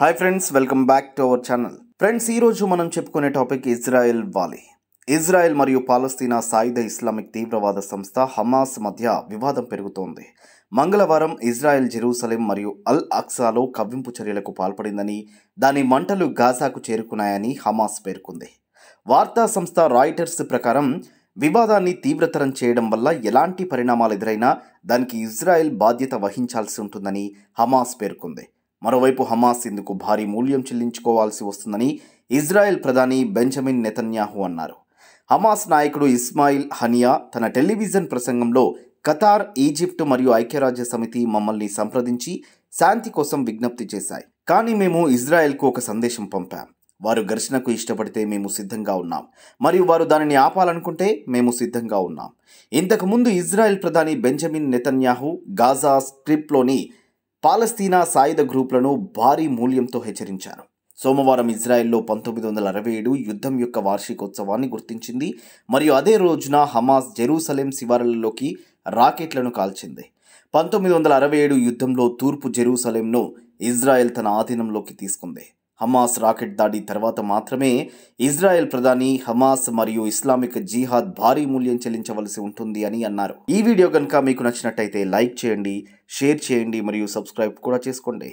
hi friends welcome back to our channel friends ఈరోజు మనం చెప్పుకునే టాపిక్ ఇజ్రాయెల్ వాలి ఇజ్రాయెల్ మరియు పాలస్తీనా సాయుధ ఇస్లామిక్ తీవ్రవాద సంస్థ హమాస్ మధ్య వివాదం పెరుగుతోంది మంగళవారం ఇజ్రాయెల్ జెరూసలేం మరియు అల్ అక్సాలో కవ్వింపు చర్యలకు పాల్పడిందని దాని మంటలు గాజాకు చేరుకున్నాయని హమాస్ పేర్కొంది వార్తా సంస్థ రాయిటర్స్ ప్రకారం వివాదాన్ని తీవ్రతరం చేయడం వల్ల ఎలాంటి పరిణామాలు ఎదురైనా దానికి ఇజ్రాయెల్ బాధ్యత వహించాల్సి ఉంటుందని హమాస్ పేర్కొంది మరోవైపు హమాస్ ఇందుకు భారీ మూల్యం చెల్లించుకోవాల్సి వస్తుందని ఇజ్రాయెల్ ప్రధాని బెంజమిన్ నెతన్యాహు అన్నారు హమాస్ నాయకుడు ఇస్మాయిల్ హనియా తన టెలివిజన్ ప్రసంగంలో ఖతార్ ఈజిప్ట్ మరియు ఐక్యరాజ్య సమితి మమ్మల్ని సంప్రదించి శాంతి కోసం విజ్ఞప్తి చేశాయి కానీ మేము ఇజ్రాయెల్కు ఒక సందేశం పంపాం వారు ఘర్షణకు ఇష్టపడితే మేము సిద్ధంగా ఉన్నాం మరియు వారు దానిని ఆపాలనుకుంటే మేము సిద్ధంగా ఉన్నాం ఇంతకుముందు ఇజ్రాయెల్ ప్రధాని బెంజమిన్ నెతన్యాహు గాజా స్ట్రిప్లోని పాలస్తీనా సాయుధ గ్రూప్లను భారీ మూల్యంతో హెచ్చరించారు సోమవారం ఇజ్రాయెల్లో పంతొమ్మిది వందల అరవై ఏడు యుద్ధం యొక్క వార్షికోత్సవాన్ని గుర్తించింది మరియు అదే రోజున హమాస్ జెరూసలేం శివారులలోకి రాకెట్లను కాల్చింది పంతొమ్మిది వందల అరవై ఏడు యుద్ధంలో తూర్పు జెరూసలేంను ఇజ్రాయెల్ తన ఆధీనంలోకి తీసుకుంది హమాస్ రాకెట్ దాడి తర్వాత మాత్రమే ఇజ్రాయెల్ ప్రధాని హమాస్ మరియు ఇస్లామిక్ జీహాద్ భారీ మూల్యం చెల్లించవలసి ఉంటుంది అని అన్నారు ఈ వీడియో కనుక మీకు నచ్చినట్టయితే లైక్ చేయండి షేర్ చేయండి మరియు సబ్స్క్రైబ్ కూడా చేసుకోండి